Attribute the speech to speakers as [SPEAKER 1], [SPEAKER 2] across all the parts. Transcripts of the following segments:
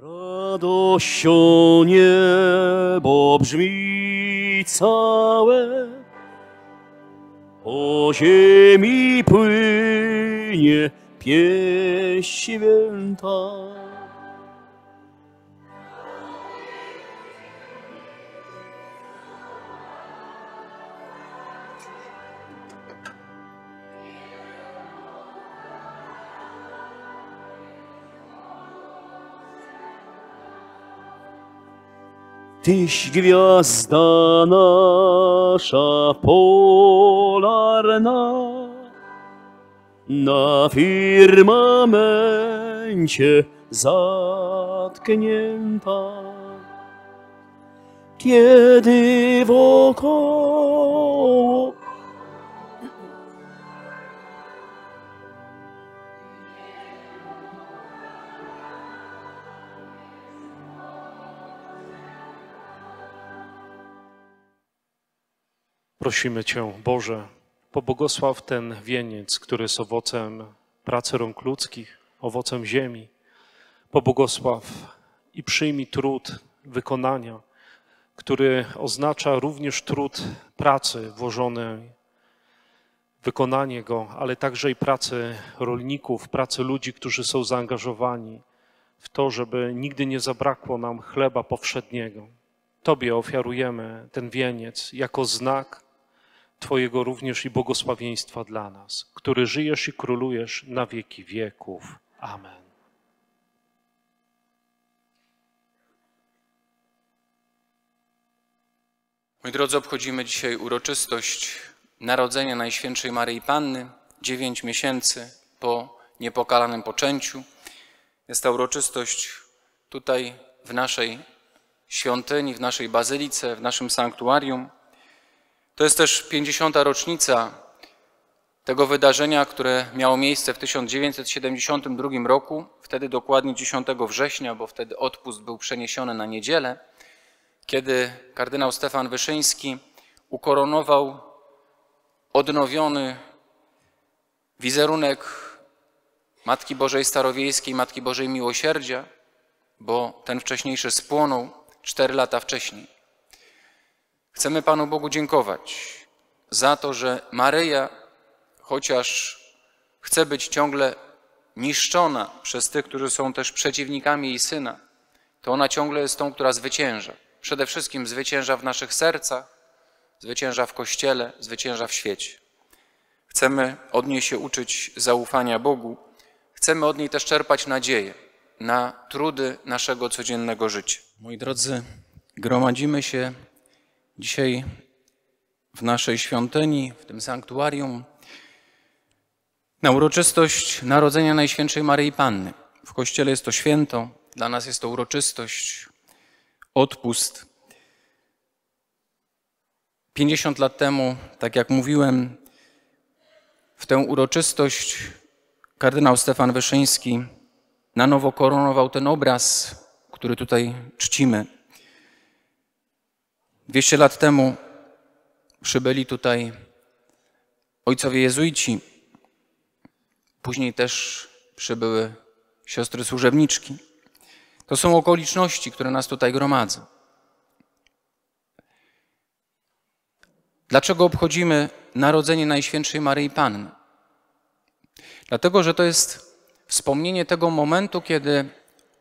[SPEAKER 1] Radością niebo brzmi całe, po ziemi płynie pieśń święta. Tyś gwiazda nasza polarna, na firmamencie zatknięta. Kiedy wokoło
[SPEAKER 2] Prosimy Cię, Boże, pobłogosław ten wieniec, który jest owocem pracy rąk ludzkich, owocem ziemi. Pobłogosław i przyjmij trud wykonania, który oznacza również trud pracy włożonej wykonanie go, ale także i pracy rolników, pracy ludzi, którzy są zaangażowani w to, żeby nigdy nie zabrakło nam chleba powszedniego. Tobie ofiarujemy ten wieniec jako znak Twojego również i błogosławieństwa dla nas, który żyjesz i królujesz na wieki wieków.
[SPEAKER 3] Amen. Moi drodzy, obchodzimy dzisiaj uroczystość Narodzenia Najświętszej Maryi Panny, dziewięć miesięcy po niepokalanym poczęciu. Jest ta uroczystość tutaj w naszej świątyni, w naszej bazylice, w naszym sanktuarium. To jest też 50. rocznica tego wydarzenia, które miało miejsce w 1972 roku, wtedy dokładnie 10 września, bo wtedy odpust był przeniesiony na niedzielę, kiedy kardynał Stefan Wyszyński ukoronował odnowiony wizerunek Matki Bożej Starowiejskiej, Matki Bożej Miłosierdzia, bo ten wcześniejszy spłonął cztery lata wcześniej. Chcemy Panu Bogu dziękować za to, że Maryja, chociaż chce być ciągle niszczona przez tych, którzy są też przeciwnikami jej syna, to ona ciągle jest tą, która zwycięża. Przede wszystkim zwycięża w naszych sercach, zwycięża w kościele, zwycięża w świecie. Chcemy od niej się uczyć zaufania Bogu, chcemy od niej też czerpać nadzieję na trudy naszego codziennego życia. Moi drodzy, gromadzimy się Dzisiaj w naszej świątyni, w tym sanktuarium, na uroczystość Narodzenia Najświętszej Maryi Panny. W Kościele jest to święto, dla nas jest to uroczystość, odpust. 50 lat temu, tak jak mówiłem, w tę uroczystość kardynał Stefan Wyszyński na nowo koronował ten obraz, który tutaj czcimy. 200 lat temu przybyli tutaj ojcowie jezuici. Później też przybyły siostry służebniczki. To są okoliczności, które nas tutaj gromadzą. Dlaczego obchodzimy narodzenie Najświętszej Maryi Panny? Dlatego, że to jest wspomnienie tego momentu, kiedy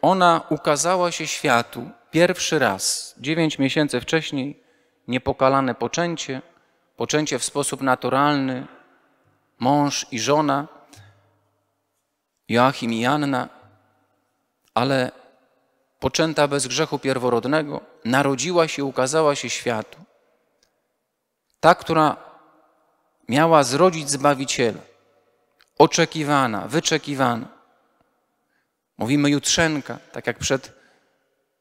[SPEAKER 3] ona ukazała się światu pierwszy raz, dziewięć miesięcy wcześniej, niepokalane poczęcie, poczęcie w sposób naturalny, mąż i żona, Joachim i Anna, ale poczęta bez grzechu pierworodnego, narodziła się, ukazała się światu. Ta, która miała zrodzić Zbawiciela, oczekiwana, wyczekiwana. Mówimy jutrzenka, tak jak przed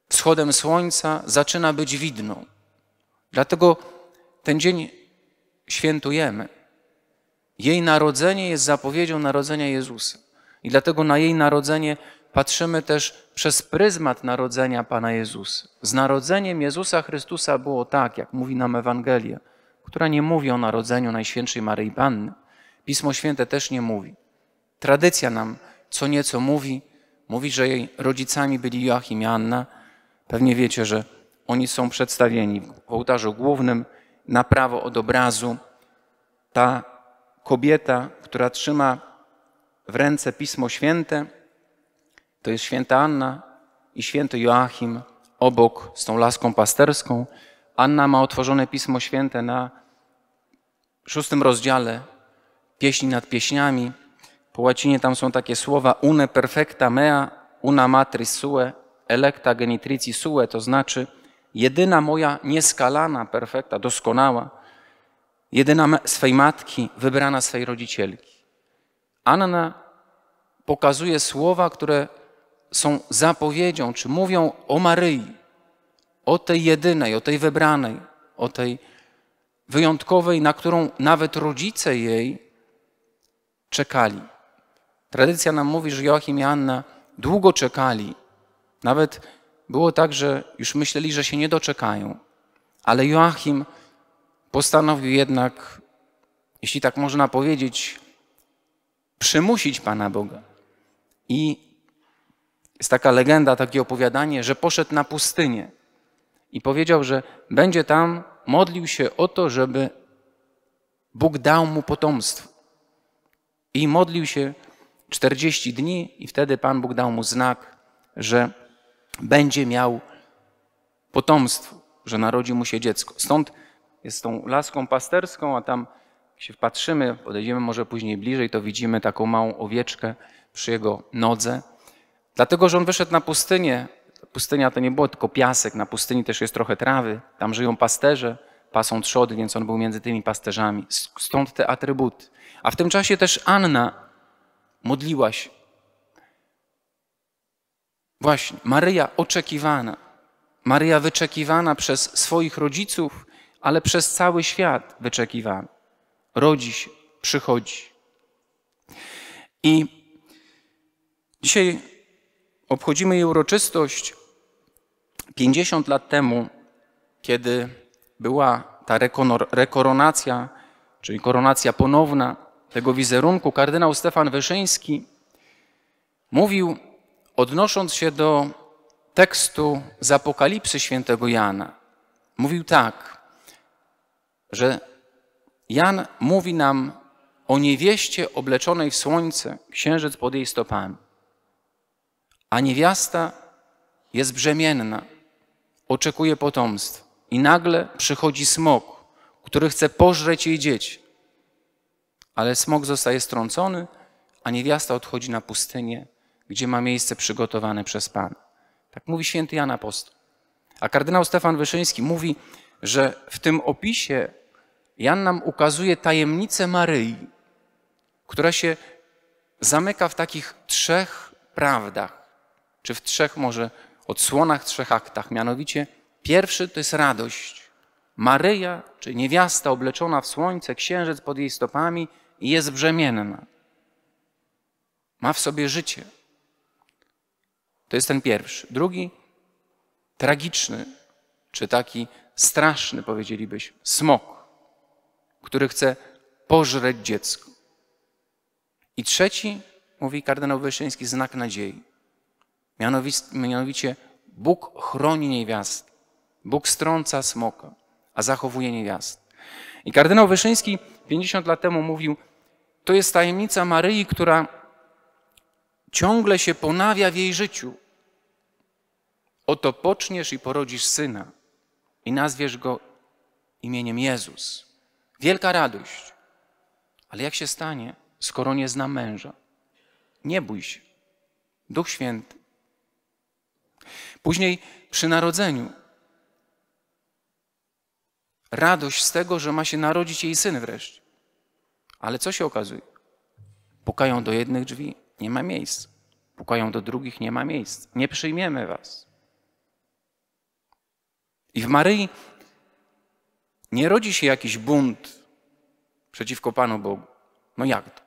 [SPEAKER 3] wschodem słońca zaczyna być widną. Dlatego ten dzień świętujemy. Jej narodzenie jest zapowiedzią narodzenia Jezusa. I dlatego na jej narodzenie patrzymy też przez pryzmat narodzenia Pana Jezusa. Z narodzeniem Jezusa Chrystusa było tak, jak mówi nam Ewangelia, która nie mówi o narodzeniu Najświętszej Maryi Panny. Pismo Święte też nie mówi. Tradycja nam co nieco mówi. Mówi, że jej rodzicami byli Joachim i Anna. Pewnie wiecie, że oni są przedstawieni w ołtarzu głównym na prawo od obrazu. Ta kobieta, która trzyma w ręce Pismo Święte, to jest święta Anna i święty Joachim obok z tą laską pasterską. Anna ma otworzone Pismo Święte na szóstym rozdziale Pieśni nad Pieśniami. Po łacinie tam są takie słowa une perfecta mea, una matris sue, electa genitrici sue, to znaczy jedyna moja nieskalana perfekta, doskonała, jedyna swej matki, wybrana swej rodzicielki. Anna pokazuje słowa, które są zapowiedzią, czy mówią o Maryi, o tej jedynej, o tej wybranej, o tej wyjątkowej, na którą nawet rodzice jej czekali. Tradycja nam mówi, że Joachim i Anna długo czekali, nawet było tak, że już myśleli, że się nie doczekają, ale Joachim postanowił jednak, jeśli tak można powiedzieć, przymusić Pana Boga. I jest taka legenda, takie opowiadanie, że poszedł na pustynię i powiedział, że będzie tam, modlił się o to, żeby Bóg dał mu potomstwo. I modlił się 40 dni, i wtedy Pan Bóg dał mu znak, że będzie miał potomstwo, że narodzi mu się dziecko. Stąd jest tą laską pasterską, a tam jak się wpatrzymy, podejdziemy może później bliżej, to widzimy taką małą owieczkę przy jego nodze. Dlatego, że on wyszedł na pustynię. Pustynia to nie było tylko piasek, na pustyni też jest trochę trawy. Tam żyją pasterze, pasą trzody, więc on był między tymi pasterzami. Stąd te atrybuty. A w tym czasie też Anna modliła się Właśnie, Maryja oczekiwana. Maryja wyczekiwana przez swoich rodziców, ale przez cały świat wyczekiwana. Rodzi się, przychodzi. I dzisiaj obchodzimy jej uroczystość. 50 lat temu, kiedy była ta rekoronacja, czyli koronacja ponowna tego wizerunku, kardynał Stefan Wyszyński mówił, odnosząc się do tekstu z Apokalipsy świętego Jana, mówił tak, że Jan mówi nam o niewieście obleczonej w słońce, księżyc pod jej stopami. A niewiasta jest brzemienna, oczekuje potomstwa i nagle przychodzi smok, który chce pożreć jej dzieci. Ale smok zostaje strącony, a niewiasta odchodzi na pustynię, gdzie ma miejsce przygotowane przez Pan'a. Tak mówi święty Jan Apostol. A kardynał Stefan Wyszyński mówi, że w tym opisie Jan nam ukazuje tajemnicę Maryi, która się zamyka w takich trzech prawdach, czy w trzech może odsłonach, trzech aktach. Mianowicie pierwszy to jest radość. Maryja, czy niewiasta obleczona w słońce, księżyc pod jej stopami, jest brzemienna. Ma w sobie życie. To jest ten pierwszy. Drugi, tragiczny, czy taki straszny, powiedzielibyśmy, smok, który chce pożreć dziecko. I trzeci, mówi kardynał Wyszyński, znak nadziei. Mianowicie Bóg chroni niewiast, Bóg strąca smoka, a zachowuje niewiast. I kardynał Wyszyński 50 lat temu mówił, to jest tajemnica Maryi, która ciągle się ponawia w jej życiu. Oto poczniesz i porodzisz syna i nazwiesz go imieniem Jezus. Wielka radość. Ale jak się stanie, skoro nie zna męża? Nie bój się. Duch Święty. Później przy narodzeniu. Radość z tego, że ma się narodzić jej syn wreszcie. Ale co się okazuje? Pukają do jednych drzwi, nie ma miejsc. Pukają do drugich, nie ma miejsc. Nie przyjmiemy was. I w Maryi nie rodzi się jakiś bunt przeciwko Panu Bogu. No jak to?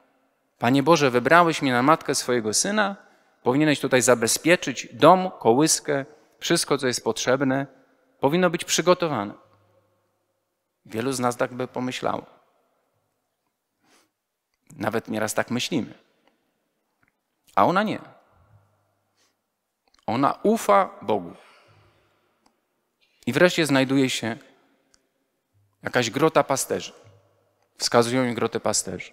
[SPEAKER 3] Panie Boże, wybrałeś mnie na matkę swojego syna, powinieneś tutaj zabezpieczyć dom, kołyskę, wszystko, co jest potrzebne, powinno być przygotowane. Wielu z nas tak by pomyślało. Nawet nieraz tak myślimy. A ona nie. Ona ufa Bogu. I wreszcie znajduje się jakaś grota pasterzy. Wskazują im grotę pasterzy.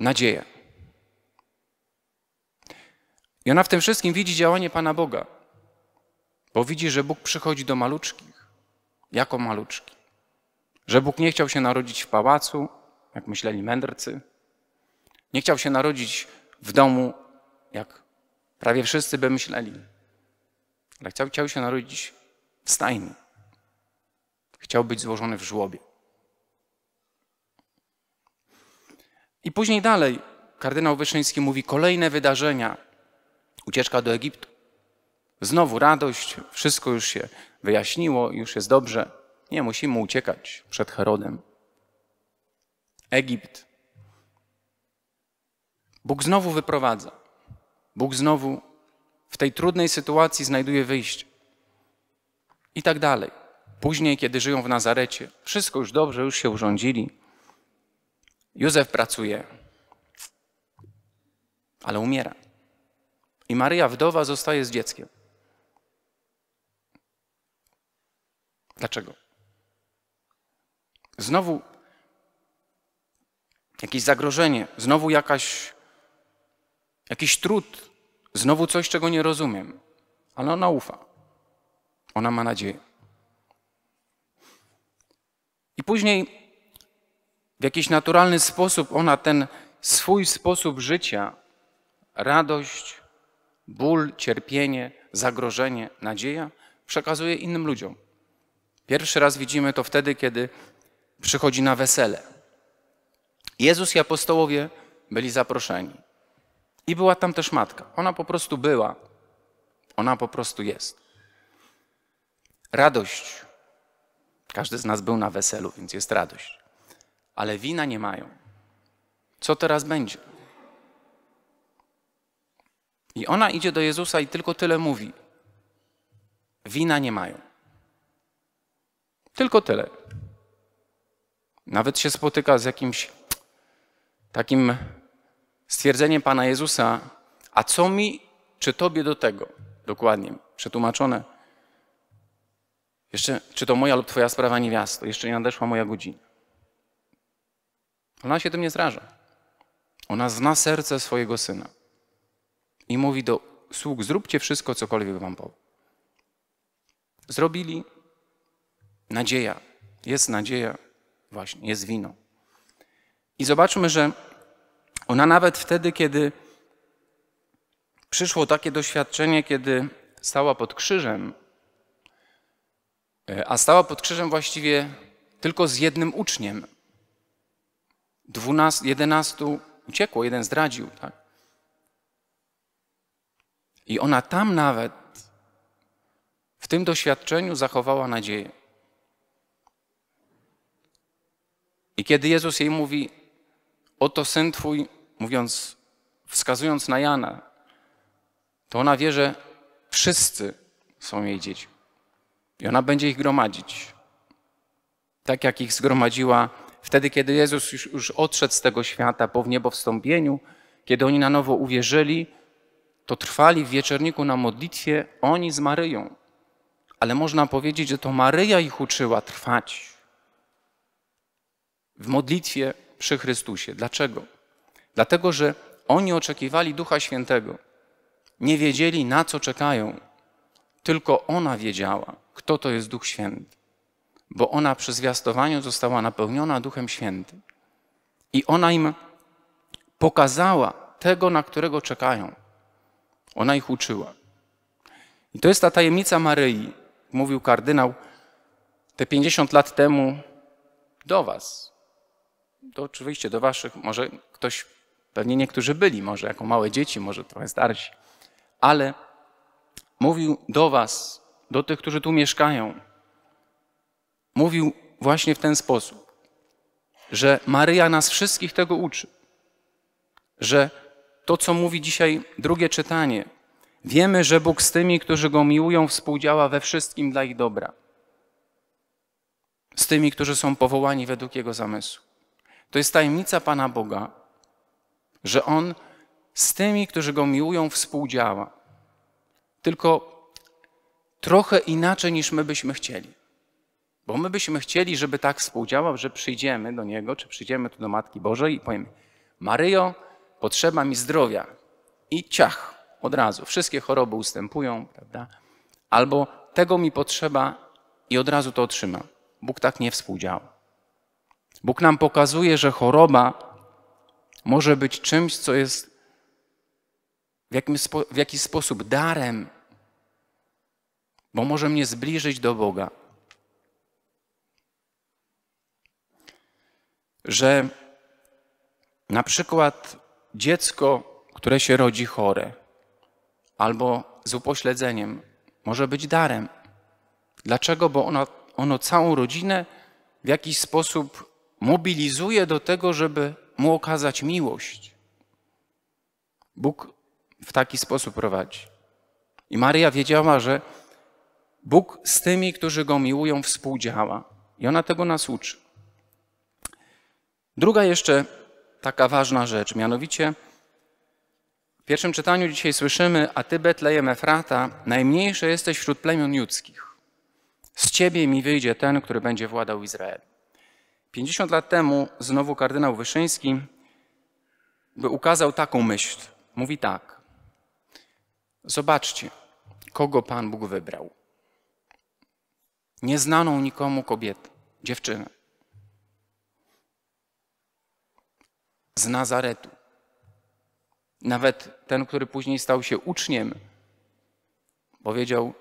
[SPEAKER 3] Nadzieja. I ona w tym wszystkim widzi działanie Pana Boga, bo widzi, że Bóg przychodzi do maluczkich, jako maluczki. Że Bóg nie chciał się narodzić w pałacu, jak myśleli mędrcy, nie chciał się narodzić w domu, jak prawie wszyscy by myśleli, ale chciał, chciał się narodzić w stajni. Chciał być złożony w żłobie. I później dalej kardynał Wyszyński mówi kolejne wydarzenia. Ucieczka do Egiptu. Znowu radość, wszystko już się wyjaśniło, już jest dobrze. Nie musimy uciekać przed Herodem. Egipt. Bóg znowu wyprowadza. Bóg znowu w tej trudnej sytuacji znajduje wyjście i tak dalej. Później, kiedy żyją w Nazarecie, wszystko już dobrze, już się urządzili. Józef pracuje, ale umiera. I Maryja wdowa zostaje z dzieckiem. Dlaczego? Znowu jakieś zagrożenie, znowu jakaś, jakiś trud, znowu coś, czego nie rozumiem, ale ona ufa. Ona ma nadzieję. I później w jakiś naturalny sposób ona ten swój sposób życia, radość, ból, cierpienie, zagrożenie, nadzieja przekazuje innym ludziom. Pierwszy raz widzimy to wtedy, kiedy przychodzi na wesele. Jezus i apostołowie byli zaproszeni. I była tam też matka. Ona po prostu była. Ona po prostu jest. Radość. Każdy z nas był na weselu, więc jest radość. Ale wina nie mają. Co teraz będzie? I ona idzie do Jezusa i tylko tyle mówi. Wina nie mają. Tylko tyle. Nawet się spotyka z jakimś takim stwierdzeniem Pana Jezusa, a co mi czy tobie do tego? Dokładnie, przetłumaczone. Jeszcze, czy to moja lub twoja sprawa niewiasto, jeszcze nie nadeszła moja godzina. Ona się tym nie zraża. Ona zna serce swojego syna i mówi do sług, zróbcie wszystko, cokolwiek wam powie. Zrobili. Nadzieja. Jest nadzieja. Właśnie, jest wino. I zobaczmy, że ona nawet wtedy, kiedy przyszło takie doświadczenie, kiedy stała pod krzyżem, E, a stała pod krzyżem właściwie tylko z jednym uczniem. Dwunastu, jedenastu uciekło, jeden zdradził. Tak? I ona tam nawet, w tym doświadczeniu zachowała nadzieję. I kiedy Jezus jej mówi, oto syn twój, mówiąc, wskazując na Jana, to ona wie, że wszyscy są jej dziećmi. I ona będzie ich gromadzić. Tak jak ich zgromadziła wtedy, kiedy Jezus już, już odszedł z tego świata po wniebowstąpieniu, kiedy oni na nowo uwierzyli, to trwali w wieczorniku na modlitwie oni z Maryją. Ale można powiedzieć, że to Maryja ich uczyła trwać w modlitwie przy Chrystusie. Dlaczego? Dlatego, że oni oczekiwali Ducha Świętego. Nie wiedzieli, na co czekają. Tylko ona wiedziała kto to jest Duch Święty, bo ona przy zwiastowaniu została napełniona Duchem Świętym. I ona im pokazała tego, na którego czekają. Ona ich uczyła. I to jest ta tajemnica Maryi, mówił kardynał te 50 lat temu do Was. To oczywiście do Waszych, może ktoś, pewnie niektórzy byli, może jako małe dzieci, może trochę starsi, ale mówił do Was do tych, którzy tu mieszkają, mówił właśnie w ten sposób, że Maryja nas wszystkich tego uczy, że to, co mówi dzisiaj drugie czytanie, wiemy, że Bóg z tymi, którzy Go miłują, współdziała we wszystkim dla ich dobra. Z tymi, którzy są powołani według Jego zamysłu. To jest tajemnica Pana Boga, że On z tymi, którzy Go miłują, współdziała. Tylko trochę inaczej niż my byśmy chcieli. Bo my byśmy chcieli, żeby tak współdziałał, że przyjdziemy do Niego, czy przyjdziemy tu do Matki Bożej i powiemy: Maryjo, potrzeba mi zdrowia. I ciach, od razu. Wszystkie choroby ustępują, prawda? Albo tego mi potrzeba i od razu to otrzymam. Bóg tak nie współdziała. Bóg nam pokazuje, że choroba może być czymś, co jest w, jakim, w jakiś sposób darem bo może mnie zbliżyć do Boga. Że na przykład dziecko, które się rodzi chore albo z upośledzeniem, może być darem. Dlaczego? Bo ono, ono całą rodzinę w jakiś sposób mobilizuje do tego, żeby mu okazać miłość. Bóg w taki sposób prowadzi. I Maria wiedziała, że Bóg z tymi, którzy Go miłują, współdziała. I ona tego nas uczy. Druga jeszcze taka ważna rzecz, mianowicie w pierwszym czytaniu dzisiaj słyszymy, a Ty, Betlejem Efrata, najmniejsze jesteś wśród plemion judzkich. Z Ciebie mi wyjdzie ten, który będzie władał Izrael. 50 lat temu znowu kardynał Wyszyński by ukazał taką myśl. Mówi tak. Zobaczcie, kogo Pan Bóg wybrał nieznaną nikomu kobietę, dziewczynę z Nazaretu. Nawet ten, który później stał się uczniem, powiedział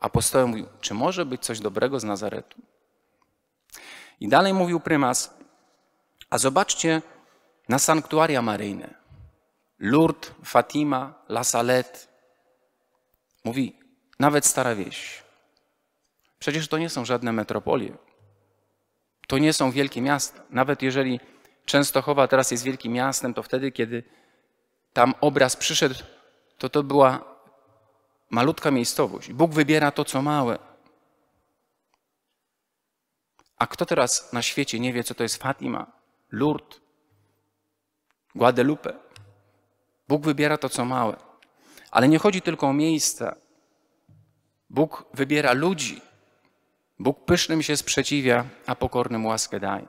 [SPEAKER 3] apostołem, mówił, czy może być coś dobrego z Nazaretu? I dalej mówił prymas, a zobaczcie na sanktuaria maryjne. Lourdes, Fatima, La Salette. Mówi, nawet stara wieś. Przecież to nie są żadne metropolie. To nie są wielkie miasta. Nawet jeżeli Częstochowa teraz jest wielkim miastem, to wtedy, kiedy tam obraz przyszedł, to to była malutka miejscowość. Bóg wybiera to, co małe. A kto teraz na świecie nie wie, co to jest Fatima, Lourdes, Guadalupe? Bóg wybiera to, co małe. Ale nie chodzi tylko o miejsca. Bóg wybiera ludzi, Bóg pysznym się sprzeciwia, a pokornym łaskę daje.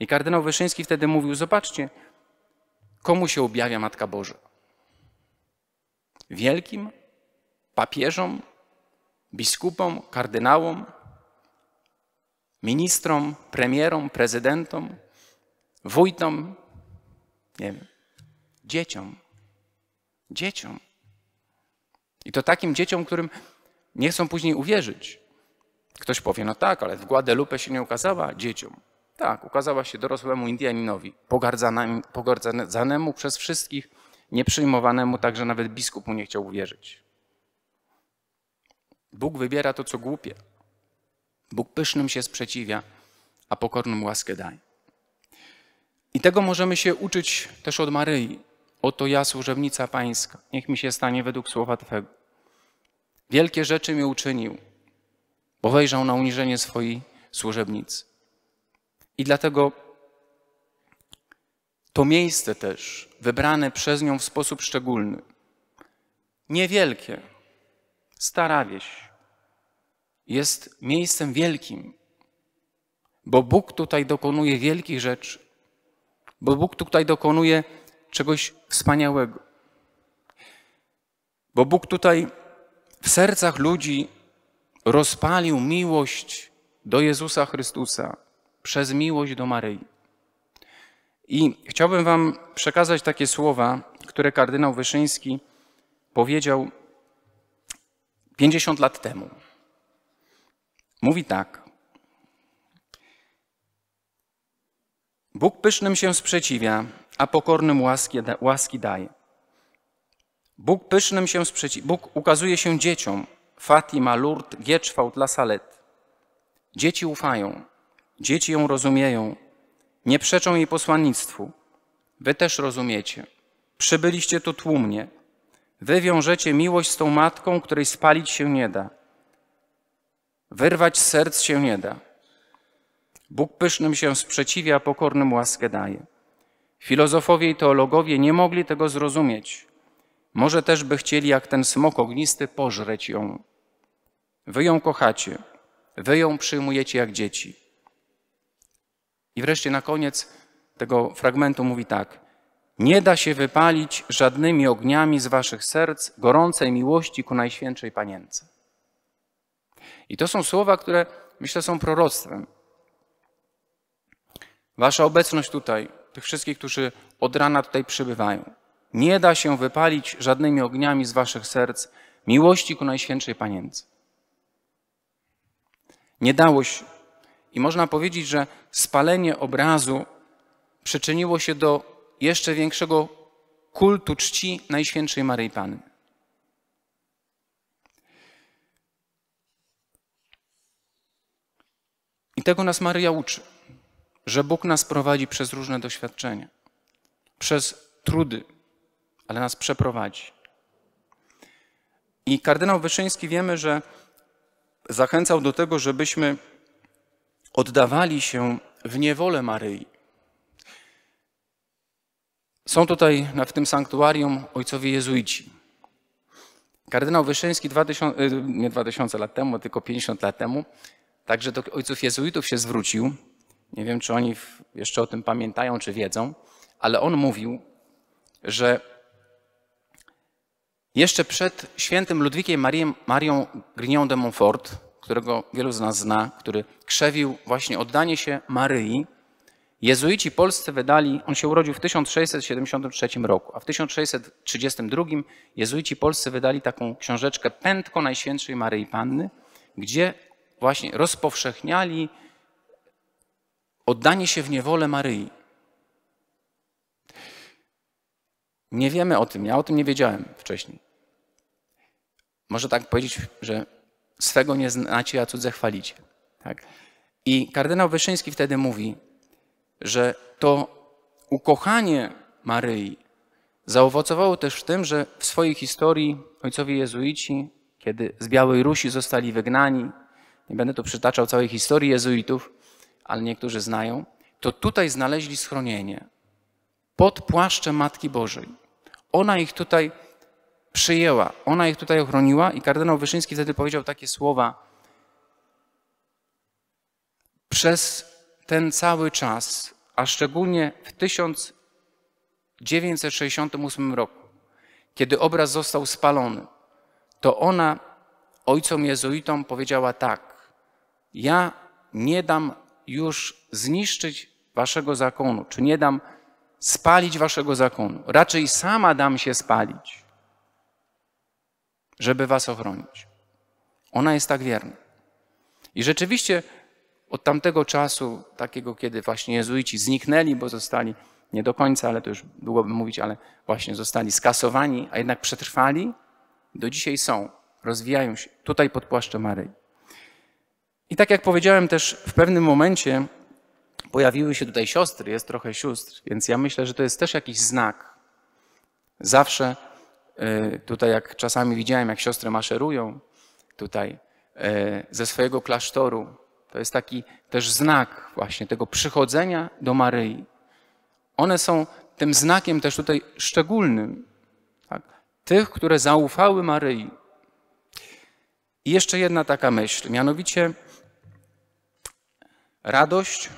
[SPEAKER 3] I kardynał Wyszyński wtedy mówił: Zobaczcie, komu się objawia Matka Boża. Wielkim, papieżom, biskupom, kardynałom, ministrom, premierom, prezydentom, wójtom, nie wiem, dzieciom. Dzieciom. I to takim dzieciom, którym nie chcą później uwierzyć. Ktoś powie, no tak, ale w Guadalupe się nie ukazała dzieciom. Tak, ukazała się dorosłemu Indianinowi, pogardzanemu przez wszystkich, nieprzyjmowanemu, także nawet biskupu nie chciał uwierzyć. Bóg wybiera to, co głupie. Bóg pysznym się sprzeciwia, a pokornym łaskę daje. I tego możemy się uczyć też od Maryi. Oto ja, służebnica pańska, niech mi się stanie według słowa Twego. Wielkie rzeczy mi uczynił, bo wejrzał na uniżenie swojej służebnicy. I dlatego to miejsce też, wybrane przez nią w sposób szczególny, niewielkie, stara wieś, jest miejscem wielkim, bo Bóg tutaj dokonuje wielkich rzeczy, bo Bóg tutaj dokonuje czegoś wspaniałego, bo Bóg tutaj w sercach ludzi rozpalił miłość do Jezusa Chrystusa przez miłość do Maryi. I chciałbym Wam przekazać takie słowa, które kardynał Wyszyński powiedział 50 lat temu. Mówi tak. Bóg pysznym się sprzeciwia, a pokornym łaski, łaski daje. Bóg pysznym się sprzeciwia, Bóg ukazuje się dzieciom, Fatima, Lourdes, Gieczwałt, La Salette. Dzieci ufają, dzieci ją rozumieją, nie przeczą jej posłannictwu. Wy też rozumiecie. Przybyliście tu tłumnie. Wy wiążecie miłość z tą matką, której spalić się nie da. Wyrwać z serc się nie da. Bóg pysznym się sprzeciwia, a pokornym łaskę daje. Filozofowie i teologowie nie mogli tego zrozumieć. Może też by chcieli jak ten smok ognisty pożreć ją. Wy ją kochacie, wy ją przyjmujecie jak dzieci. I wreszcie na koniec tego fragmentu mówi tak. Nie da się wypalić żadnymi ogniami z waszych serc gorącej miłości ku Najświętszej Panience. I to są słowa, które myślę są proroctwem. Wasza obecność tutaj, tych wszystkich, którzy od rana tutaj przybywają, nie da się wypalić żadnymi ogniami z waszych serc miłości ku Najświętszej Panience. Nie dało się. I można powiedzieć, że spalenie obrazu przyczyniło się do jeszcze większego kultu czci Najświętszej Maryi Panny. I tego nas Maryja uczy, że Bóg nas prowadzi przez różne doświadczenia, przez trudy, ale nas przeprowadzi. I kardynał Wyszyński wiemy, że zachęcał do tego, żebyśmy oddawali się w niewolę Maryi. Są tutaj w tym sanktuarium ojcowie jezuici. Kardynał Wyszyński 2000, y, nie 2000 lat temu, tylko 50 lat temu, także do ojców jezuitów się zwrócił. Nie wiem, czy oni jeszcze o tym pamiętają, czy wiedzą, ale on mówił, że jeszcze przed świętym Ludwikiem Marię, Marią Grignon de Montfort, którego wielu z nas zna, który krzewił właśnie oddanie się Maryi, jezuici polscy wydali, on się urodził w 1673 roku, a w 1632 jezuici polscy wydali taką książeczkę Pętko Najświętszej Maryi Panny, gdzie właśnie rozpowszechniali oddanie się w niewolę Maryi. Nie wiemy o tym, ja o tym nie wiedziałem wcześniej. Może tak powiedzieć, że swego nie znacie, a cudze chwalicie. Tak? I kardynał Wyszyński wtedy mówi, że to ukochanie Maryi zaowocowało też w tym, że w swojej historii ojcowie jezuici, kiedy z Białej Rusi zostali wygnani, nie będę tu przytaczał całej historii jezuitów, ale niektórzy znają, to tutaj znaleźli schronienie pod płaszczem Matki Bożej. Ona ich tutaj przyjęła. Ona ich tutaj ochroniła i kardynał Wyszyński wtedy powiedział takie słowa. Przez ten cały czas, a szczególnie w 1968 roku, kiedy obraz został spalony, to ona ojcom jezuitom powiedziała tak: Ja nie dam już zniszczyć waszego zakonu, czy nie dam spalić waszego zakonu. Raczej sama dam się spalić żeby was ochronić. Ona jest tak wierna. I rzeczywiście od tamtego czasu, takiego kiedy właśnie jezuici zniknęli, bo zostali nie do końca, ale to już byłoby mówić, ale właśnie zostali skasowani, a jednak przetrwali, do dzisiaj są, rozwijają się tutaj pod płaszczem Maryi. I tak jak powiedziałem też w pewnym momencie pojawiły się tutaj siostry, jest trochę sióstr, więc ja myślę, że to jest też jakiś znak. Zawsze E, tutaj jak czasami widziałem, jak siostry maszerują tutaj e, ze swojego klasztoru, to jest taki też znak właśnie tego przychodzenia do Maryi. One są tym znakiem też tutaj szczególnym. Tak? Tych, które zaufały Maryi. I jeszcze jedna taka myśl, mianowicie radość,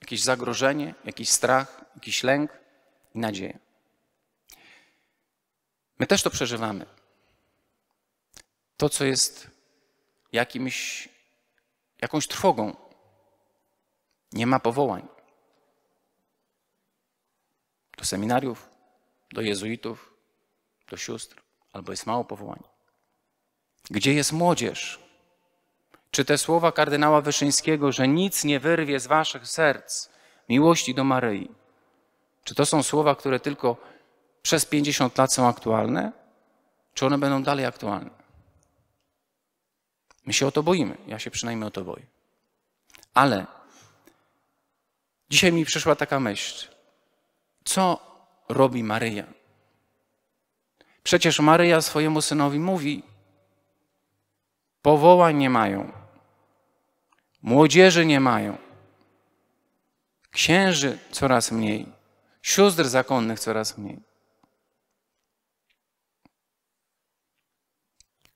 [SPEAKER 3] jakieś zagrożenie, jakiś strach, jakiś lęk i nadzieja. My też to przeżywamy. To, co jest jakimś, jakąś trwogą. Nie ma powołań. Do seminariów, do jezuitów, do sióstr, albo jest mało powołań. Gdzie jest młodzież? Czy te słowa kardynała Wyszyńskiego, że nic nie wyrwie z waszych serc miłości do Maryi, czy to są słowa, które tylko przez 50 lat są aktualne, czy one będą dalej aktualne. My się o to boimy. Ja się przynajmniej o to boję. Ale dzisiaj mi przyszła taka myśl. Co robi Maryja? Przecież Maryja swojemu synowi mówi: Powołań nie mają, młodzieży nie mają, księży coraz mniej, sióstr zakonnych coraz mniej.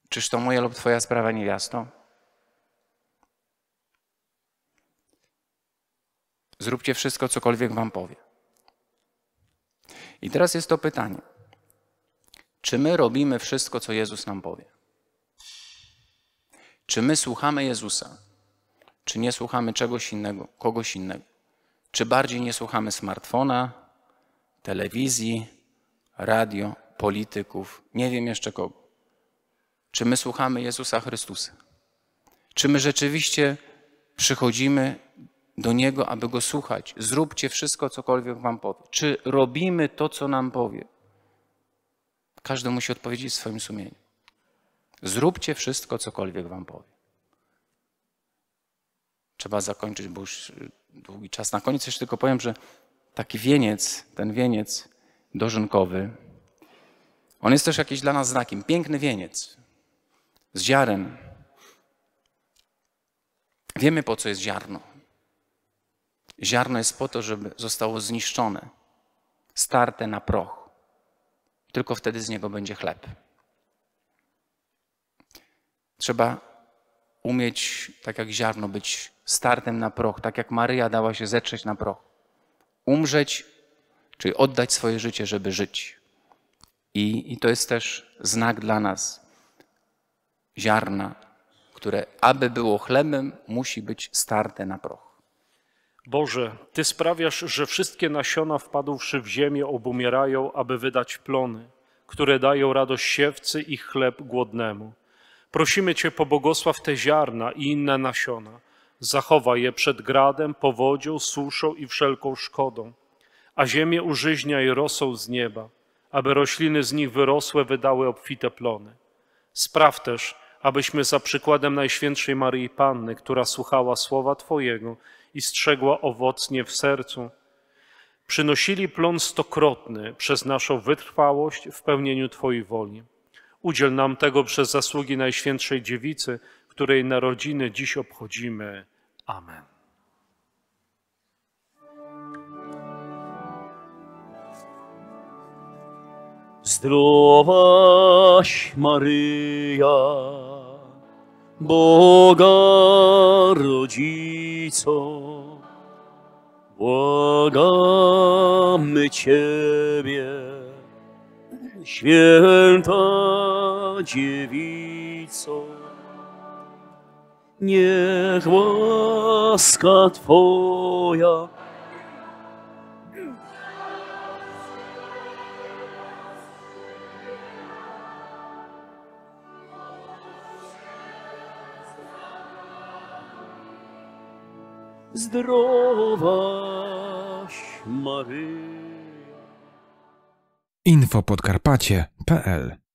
[SPEAKER 3] Czyż to moja lub Twoja sprawa, niewiasto? Zróbcie wszystko, cokolwiek Wam powie. I teraz jest to pytanie: czy my robimy wszystko, co Jezus nam powie? Czy my słuchamy Jezusa? Czy nie słuchamy czegoś innego, kogoś innego? Czy bardziej nie słuchamy smartfona, telewizji, radio, polityków, nie wiem jeszcze kogo? Czy my słuchamy Jezusa Chrystusa? Czy my rzeczywiście przychodzimy do Niego, aby Go słuchać? Zróbcie wszystko, cokolwiek Wam powie. Czy robimy to, co nam powie? Każdy musi odpowiedzieć w swoim sumieniu. Zróbcie wszystko, cokolwiek Wam powie. Trzeba zakończyć, bo już długi czas. Na koniec jeszcze tylko powiem, że taki wieniec, ten wieniec dożynkowy, on jest też jakiś dla nas znakiem. Piękny wieniec z ziaren. Wiemy, po co jest ziarno. Ziarno jest po to, żeby zostało zniszczone, starte na proch. Tylko wtedy z niego będzie chleb. Trzeba umieć, tak jak ziarno, być startem na proch, tak jak Maryja dała się zetrzeć na proch. Umrzeć, czyli oddać swoje życie, żeby żyć. I, i to jest też znak dla nas ziarna, które aby było chlebem, musi być starte na proch.
[SPEAKER 2] Boże, Ty sprawiasz, że wszystkie nasiona wpadłszy w ziemię obumierają, aby wydać plony, które dają radość siewcy i chleb głodnemu. Prosimy Cię, pobłogosław te ziarna i inne nasiona. Zachowaj je przed gradem, powodzią, suszą i wszelką szkodą. A ziemię użyźniaj rosą z nieba, aby rośliny z nich wyrosłe wydały obfite plony. Spraw też, abyśmy za przykładem Najświętszej Maryi Panny, która słuchała słowa Twojego i strzegła owocnie w sercu, przynosili plon stokrotny przez naszą wytrwałość w pełnieniu Twojej woli. Udziel nam tego przez zasługi Najświętszej Dziewicy, której narodziny dziś obchodzimy. Amen.
[SPEAKER 1] Zdrowaś Maryja, Boga Rodzico, błagamy Ciebie, święta dziewico. Niech łaska Twoja zdrowaś, Maryjo.
[SPEAKER 3] Info podkarpacie.pl